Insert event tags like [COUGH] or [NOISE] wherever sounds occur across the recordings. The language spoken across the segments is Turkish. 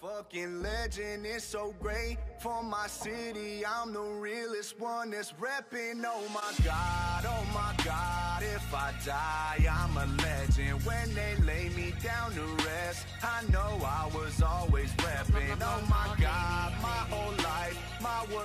fucking legend, it's so great. For my city, I'm the realest one that's repping. Oh my god, oh my god, if I die, I'm a legend. When they lay me down to rest, I know I was always repping. Oh my god, my whole life,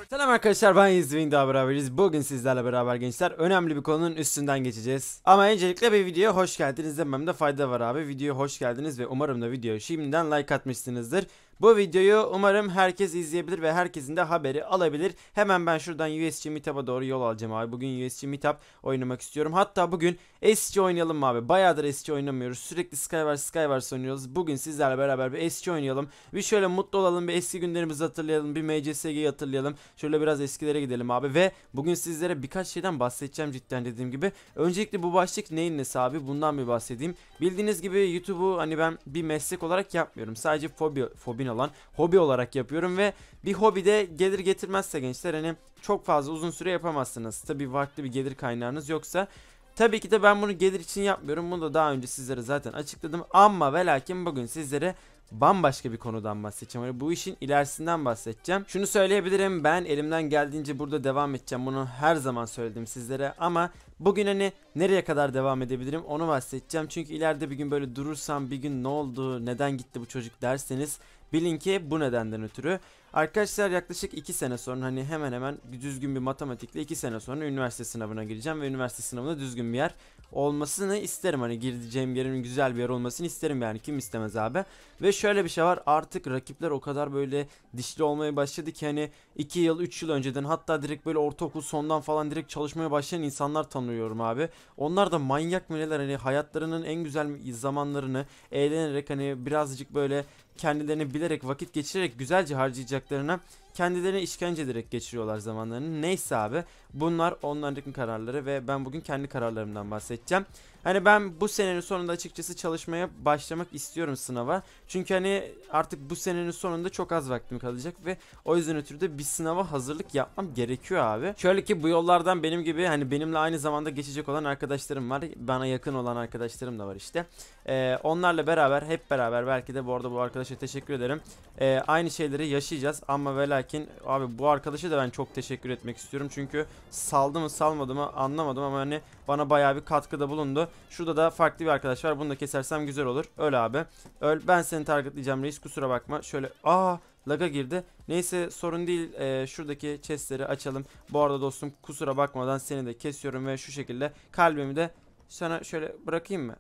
Selam arkadaşlar, ben Yizvin daha beraberiz. Bugün sizlerle beraber gençler önemli bir konunun üstünden geçeceğiz. Ama öncelikle bir videoya hoş geldiniz dememde fayda var abi. Videoya hoş geldiniz ve umarım da videoya şimdiden like atmışsınızdır. Bu videoyu umarım herkes izleyebilir ve herkesin de haberi alabilir. Hemen ben şuradan USC Meetup'a doğru yol alacağım abi. Bugün USC Meetup oynamak istiyorum. Hatta bugün SC oynayalım abi. Bayağıdır SC oynamıyoruz. Sürekli Skyverse Skyverse oynuyoruz. Bugün sizlerle beraber bir SC oynayalım. Bir şöyle mutlu olalım. Bir eski günlerimizi hatırlayalım. Bir MCSG'yi hatırlayalım. Şöyle biraz eskilere gidelim abi. Ve bugün sizlere birkaç şeyden bahsedeceğim cidden dediğim gibi. Öncelikle bu başlık neyin nesi abi? Bundan bir bahsedeyim. Bildiğiniz gibi YouTube'u hani ben bir meslek olarak yapmıyorum. Sadece fobi, fobi hobin olan hobi olarak yapıyorum ve bir hobi de gelir getirmezse gençler hani çok fazla uzun süre yapamazsınız. Tabi farklı bir gelir kaynağınız yoksa Tabii ki de ben bunu gelir için yapmıyorum. Bunu da daha önce sizlere zaten açıkladım. Ama ve lakin bugün sizlere bambaşka bir konudan bahsedeceğim. Yani bu işin ilerisinden bahsedeceğim. Şunu söyleyebilirim ben elimden geldiğince burada devam edeceğim. Bunu her zaman söyledim sizlere ama bugün hani nereye kadar devam edebilirim onu bahsedeceğim. Çünkü ileride bir gün böyle durursam bir gün ne oldu neden gitti bu çocuk derseniz Bilin ki bu nedenden ötürü. Arkadaşlar yaklaşık 2 sene sonra hani hemen hemen düzgün bir matematikle 2 sene sonra üniversite sınavına gireceğim ve üniversite sınavında düzgün bir yer olmasını isterim. Hani gireceğim yerin güzel bir yer olmasını isterim yani kim istemez abi. Ve şöyle bir şey var artık rakipler o kadar böyle dişli olmaya başladı ki hani 2 yıl 3 yıl önceden hatta direkt böyle ortaokul sondan falan direkt çalışmaya başlayan insanlar tanıyorum abi. Onlar da manyak mı neler hani hayatlarının en güzel zamanlarını eğlenerek hani birazcık böyle kendilerini bilerek vakit geçirerek güzelce harcayacaklarına kendilerini işkence ederek geçiriyorlar zamanlarını. Neyse abi bunlar onların kararları ve ben bugün kendi kararlarımdan bahsedeceğim. Hani ben bu senenin sonunda açıkçası çalışmaya başlamak istiyorum sınava. Çünkü hani artık bu senenin sonunda çok az vaktim kalacak ve o yüzden ötürü de bir sınava hazırlık yapmam gerekiyor abi. Şöyle ki bu yollardan benim gibi hani benimle aynı zamanda geçecek olan arkadaşlarım var. Bana yakın olan arkadaşlarım da var işte. Ee, onlarla beraber hep beraber belki de bu arada bu arkadaşa teşekkür ederim. Ee, aynı şeyleri yaşayacağız ama ve Lakin abi bu arkadaşa da ben çok teşekkür etmek istiyorum. Çünkü saldı mı salmadı mı anlamadım ama hani bana bayağı bir katkıda bulundu. Şurada da farklı bir arkadaş var. Bunu da kesersem güzel olur. Öl abi. Öl. Ben seni targetleyeceğim reis. Kusura bakma. Şöyle aa laga girdi. Neyse sorun değil. E, şuradaki chestleri açalım. Bu arada dostum kusura bakmadan seni de kesiyorum ve şu şekilde kalbimi de sana şöyle bırakayım mı?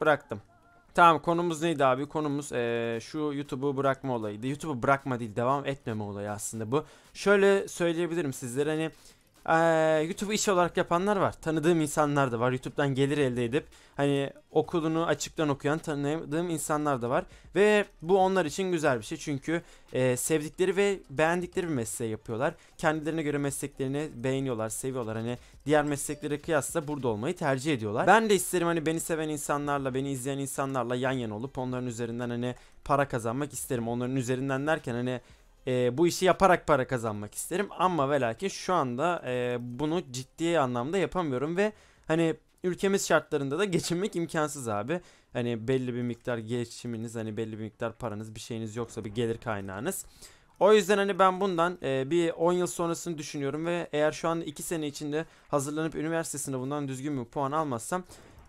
Bıraktım. Tamam konumuz neydi abi? Konumuz ee, şu YouTube'u bırakma olayıydı. YouTube'u bırakma değil devam etmeme olayı aslında bu. Şöyle söyleyebilirim sizlere hani ee, YouTube iş olarak yapanlar var. Tanıdığım insanlar da var. YouTube'dan gelir elde edip hani okulunu açıktan okuyan tanıdığım insanlar da var. Ve bu onlar için güzel bir şey. Çünkü e, sevdikleri ve beğendikleri bir mesleği yapıyorlar. Kendilerine göre mesleklerini beğeniyorlar, seviyorlar. Hani diğer mesleklere kıyasla burada olmayı tercih ediyorlar. Ben de isterim hani beni seven insanlarla, beni izleyen insanlarla yan yana olup onların üzerinden hani para kazanmak isterim. Onların üzerinden derken hani e, bu işi yaparak para kazanmak isterim. Ama ve şu anda e, bunu ciddi anlamda yapamıyorum ve hani ülkemiz şartlarında da [LAUGHS] geçinmek imkansız abi. Hani belli bir miktar geçiminiz, hani belli bir miktar paranız, bir şeyiniz yoksa bir gelir kaynağınız. O yüzden hani ben bundan e, bir 10 yıl sonrasını düşünüyorum ve eğer şu an 2 sene içinde hazırlanıp üniversite sınavından düzgün bir puan almazsam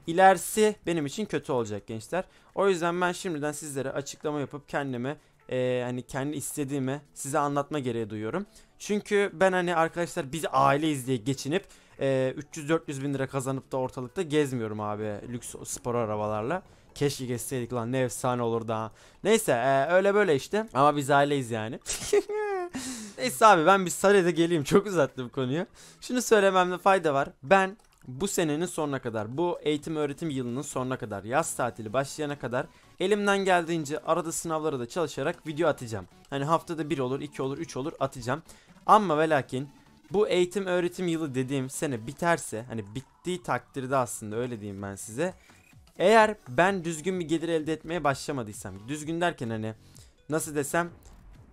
ilerisi benim için kötü olacak gençler. O yüzden ben şimdiden sizlere açıklama yapıp kendimi e, hani kendi istediğimi size anlatma gereği duyuyorum. Çünkü ben hani arkadaşlar biz aileyiz diye geçinip e, 300-400 bin lira kazanıp da ortalıkta gezmiyorum abi lüks spor arabalarla. Keşke gezseydik lan ne efsane olur daha. Neyse e, öyle böyle işte ama biz aileyiz yani. [LAUGHS] Neyse abi ben bir sarıda geleyim çok uzattım konuyu. Şunu söylememde fayda var. Ben bu senenin sonuna kadar bu eğitim öğretim yılının sonuna kadar yaz tatili başlayana kadar Elimden geldiğince arada sınavlara da çalışarak video atacağım. Hani haftada 1 olur, 2 olur, 3 olur atacağım. Ama ve lakin bu eğitim öğretim yılı dediğim sene biterse hani bittiği takdirde aslında öyle diyeyim ben size. Eğer ben düzgün bir gelir elde etmeye başlamadıysam düzgün derken hani nasıl desem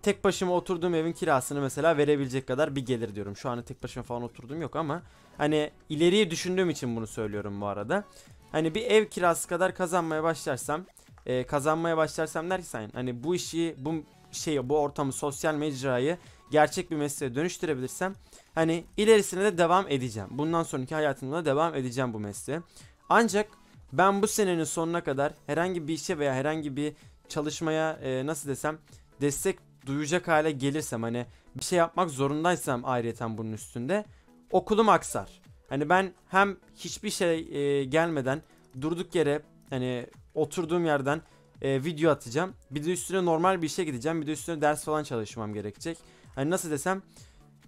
tek başıma oturduğum evin kirasını mesela verebilecek kadar bir gelir diyorum. Şu anda tek başıma falan oturduğum yok ama hani ileriyi düşündüğüm için bunu söylüyorum bu arada. Hani bir ev kirası kadar kazanmaya başlarsam e, kazanmaya başlarsam dersen hani bu işi bu şeyi bu ortamı sosyal mecrayı gerçek bir mesleğe dönüştürebilirsem hani ilerisine de devam edeceğim. Bundan sonraki hayatımda devam edeceğim bu mesleğe. Ancak ben bu senenin sonuna kadar herhangi bir işe veya herhangi bir çalışmaya e, nasıl desem destek duyacak hale gelirsem hani bir şey yapmak zorundaysam ayrıyeten bunun üstünde okulum aksar. Hani ben hem hiçbir şey e, gelmeden durduk yere hani oturduğum yerden e, video atacağım. Bir de üstüne normal bir işe gideceğim. Bir de üstüne ders falan çalışmam gerekecek. Hani nasıl desem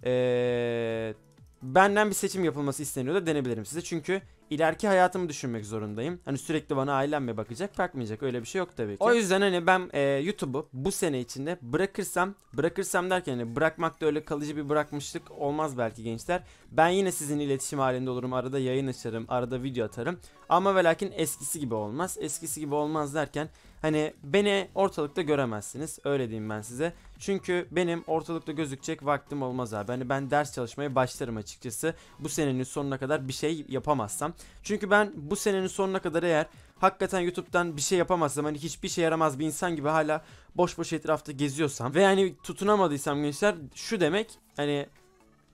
e, benden bir seçim yapılması isteniyor da denebilirim size. Çünkü ileriki hayatımı düşünmek zorundayım. Hani sürekli bana ailem mi bakacak bakmayacak öyle bir şey yok tabii ki. O yüzden hani ben e, YouTube'u bu sene içinde bırakırsam bırakırsam derken hani bırakmak da öyle kalıcı bir bırakmışlık olmaz belki gençler. Ben yine sizin iletişim halinde olurum. Arada yayın açarım. Arada video atarım. Ama ve lakin eskisi gibi olmaz. Eskisi gibi olmaz derken Hani beni ortalıkta göremezsiniz. Öyle diyeyim ben size. Çünkü benim ortalıkta gözükecek vaktim olmaz abi. Hani ben ders çalışmaya başlarım açıkçası. Bu senenin sonuna kadar bir şey yapamazsam. Çünkü ben bu senenin sonuna kadar eğer hakikaten YouTube'dan bir şey yapamazsam hani hiçbir şey yaramaz bir insan gibi hala boş boş etrafta geziyorsam ve yani tutunamadıysam gençler şu demek hani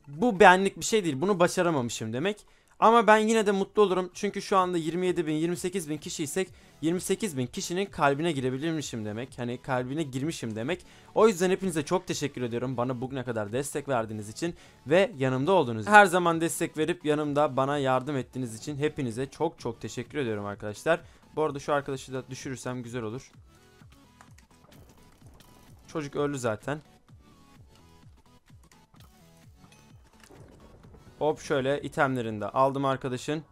bu benlik bir şey değil. Bunu başaramamışım demek. Ama ben yine de mutlu olurum çünkü şu anda 27 bin 28 bin kişiysek 28 bin kişinin kalbine girebilirmişim demek. Hani kalbine girmişim demek. O yüzden hepinize çok teşekkür ediyorum bana bugüne kadar destek verdiğiniz için ve yanımda olduğunuz için. Her zaman destek verip yanımda bana yardım ettiğiniz için hepinize çok çok teşekkür ediyorum arkadaşlar. Bu arada şu arkadaşı da düşürürsem güzel olur. Çocuk öldü zaten. Hop şöyle itemlerini de aldım arkadaşın.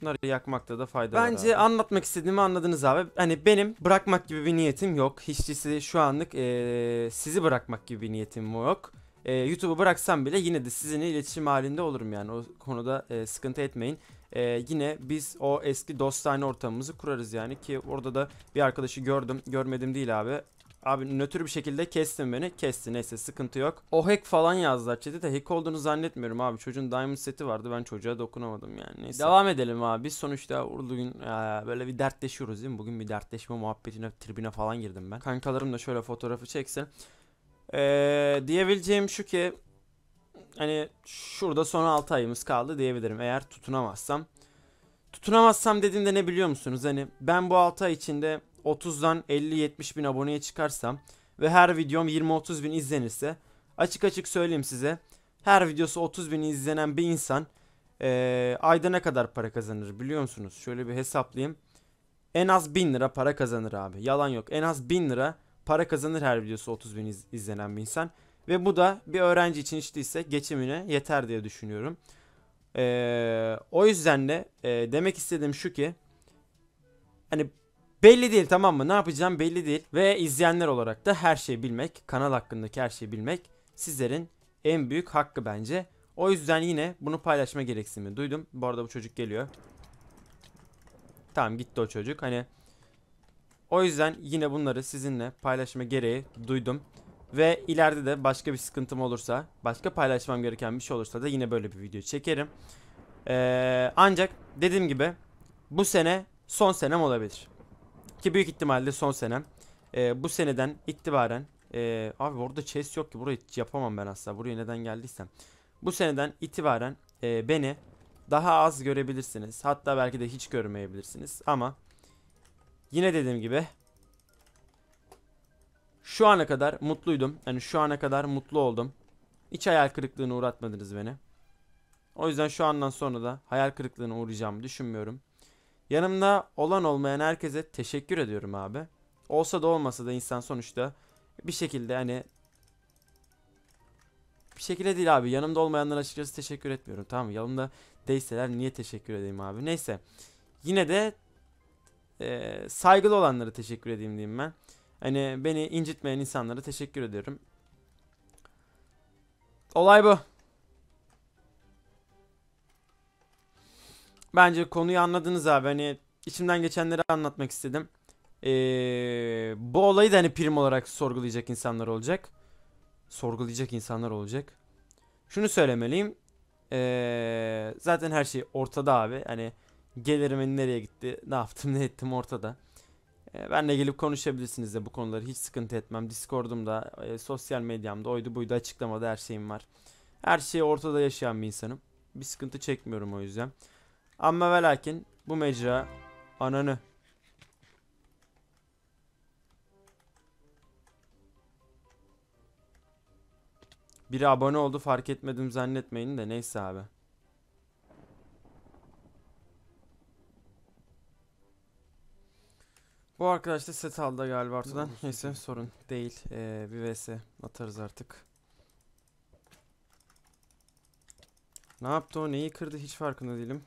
Bunları yakmakta da fayda Bence var. Bence anlatmak istediğimi anladınız abi. Hani benim bırakmak gibi bir niyetim yok. Hiççisi şu anlık ee, sizi bırakmak gibi bir niyetim yok. E, YouTube'u bıraksam bile yine de sizinle iletişim halinde olurum yani. O konuda e, sıkıntı etmeyin. E, yine biz o eski dostane ortamımızı kurarız yani ki orada da bir arkadaşı gördüm. Görmedim değil abi. Abi nötr bir şekilde kestin beni. Kesti neyse sıkıntı yok. O hack falan yazdılar chat'e de hack olduğunu zannetmiyorum abi. Çocuğun diamond seti vardı ben çocuğa dokunamadım yani. Neyse. Devam edelim abi. Biz sonuçta bugün ya, böyle bir dertleşiyoruz değil mi? Bugün bir dertleşme muhabbetine tribine falan girdim ben. Kankalarım da şöyle fotoğrafı çeksin. Ee, diyebileceğim şu ki hani şurada son 6 ayımız kaldı diyebilirim eğer tutunamazsam. Tutunamazsam dediğimde ne biliyor musunuz? Hani ben bu 6 ay içinde 30'dan 50-70 bin aboneye çıkarsam ve her videom 20-30 bin izlenirse açık açık söyleyeyim size her videosu 30 bin izlenen bir insan e, ayda ne kadar para kazanır biliyor musunuz? Şöyle bir hesaplayayım. En az 1000 lira para kazanır abi. Yalan yok. En az 1000 lira para kazanır her videosu 30 bin iz, izlenen bir insan. Ve bu da bir öğrenci için işte ise geçimine yeter diye düşünüyorum. Ee, o yüzden de e, demek istediğim şu ki hani Belli değil tamam mı? Ne yapacağım belli değil. Ve izleyenler olarak da her şeyi bilmek, kanal hakkındaki her şeyi bilmek sizlerin en büyük hakkı bence. O yüzden yine bunu paylaşma gereksinimi duydum. Bu arada bu çocuk geliyor. Tamam gitti o çocuk. Hani o yüzden yine bunları sizinle paylaşma gereği duydum. Ve ileride de başka bir sıkıntım olursa, başka paylaşmam gereken bir şey olursa da yine böyle bir video çekerim. Ee, ancak dediğim gibi bu sene son senem olabilir. Ki büyük ihtimalle son senem. E, bu seneden itibaren e, abi orada chest yok ki burayı yapamam ben aslında Buraya neden geldiysem. Bu seneden itibaren e, beni daha az görebilirsiniz. Hatta belki de hiç görmeyebilirsiniz ama yine dediğim gibi şu ana kadar mutluydum. Yani şu ana kadar mutlu oldum. Hiç hayal kırıklığına uğratmadınız beni. O yüzden şu andan sonra da hayal kırıklığına uğrayacağımı düşünmüyorum. Yanımda olan olmayan herkese teşekkür ediyorum abi. Olsa da olmasa da insan sonuçta bir şekilde hani bir şekilde değil abi. Yanımda olmayanlara açıkçası teşekkür etmiyorum. Tamam mı? Yanımda değilseler niye teşekkür edeyim abi? Neyse. Yine de e, saygılı olanlara teşekkür edeyim diyeyim ben. Hani beni incitmeyen insanlara teşekkür ediyorum. Olay bu. Bence konuyu anladınız abi. Hani içimden geçenleri anlatmak istedim. Ee, bu olayı da hani prim olarak sorgulayacak insanlar olacak. Sorgulayacak insanlar olacak. Şunu söylemeliyim. Ee, zaten her şey ortada abi. Hani gelirimin nereye gitti, ne yaptım, ne ettim ortada. Ee, benle gelip konuşabilirsiniz de bu konuları hiç sıkıntı etmem. Discord'umda, e, sosyal medyamda, oydu buydu açıklamada her şeyim var. Her şeyi ortada yaşayan bir insanım. Bir sıkıntı çekmiyorum o yüzden. Ama ve lakin bu mecra ananı. Biri abone oldu fark etmedim zannetmeyin de neyse abi. Bu arkadaş da set aldı galiba ortadan. Neyse sorun değil. Ee, bir vs atarız artık. Ne yaptı o neyi kırdı hiç farkında değilim.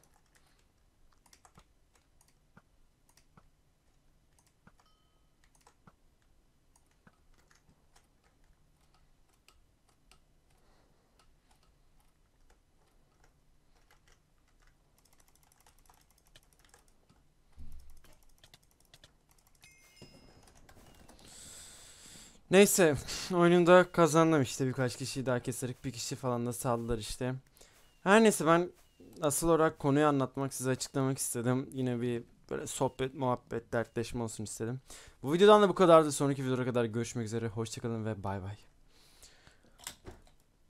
Neyse [LAUGHS] oyununda kazandım işte birkaç kişiyi daha keserek bir kişi falan da saldılar işte. Her neyse ben asıl olarak konuyu anlatmak size açıklamak istedim. Yine bir böyle sohbet, muhabbet, dertleşme olsun istedim. Bu videodan da bu kadardı. Sonraki videoda kadar görüşmek üzere. Hoşçakalın ve bay bay.